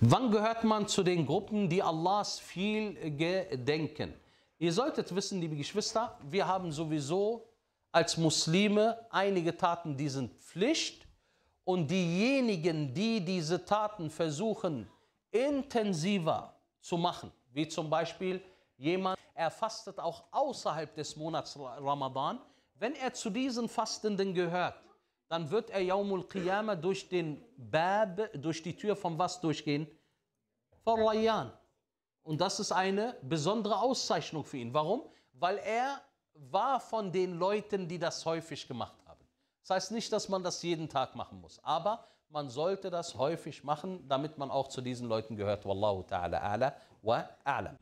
Wann gehört man zu den Gruppen, die Allahs viel gedenken? Ihr solltet wissen, liebe Geschwister, wir haben sowieso als Muslime einige Taten, die sind Pflicht. Und diejenigen, die diese Taten versuchen, intensiver zu machen, wie zum Beispiel jemand, er fastet auch außerhalb des Monats Ramadan, wenn er zu diesen Fastenden gehört, dann wird er Yaumul Qiyamah durch den Bab, durch die Tür von was durchgehen? Von Rayyan. Und das ist eine besondere Auszeichnung für ihn. Warum? Weil er war von den Leuten, die das häufig gemacht haben. Das heißt nicht, dass man das jeden Tag machen muss, aber man sollte das häufig machen, damit man auch zu diesen Leuten gehört. Wallahu ta'ala ala wa a'lam.